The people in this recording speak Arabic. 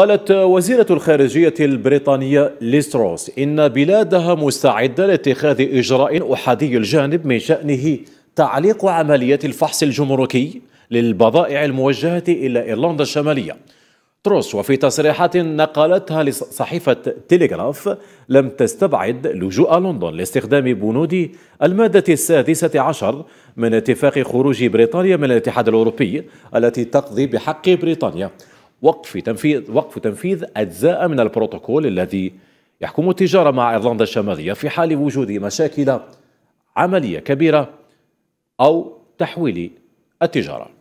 قالت وزيرة الخارجية البريطانية ليستروس إن بلادها مستعدة لاتخاذ إجراء أحادي الجانب من شأنه تعليق عمليات الفحص الجمركي للبضائع الموجهة إلى إيرلندا الشمالية تروس وفي تصريحات نقلتها لصحيفة تيليغراف لم تستبعد لجوء لندن لاستخدام بنود المادة السادسة عشر من اتفاق خروج بريطانيا من الاتحاد الأوروبي التي تقضي بحق بريطانيا وقف تنفيذ وقف تنفيذ أجزاء من البروتوكول الذي يحكم التجارة مع إيرلندا الشمالية في حال وجود مشاكل عملية كبيرة أو تحويل التجارة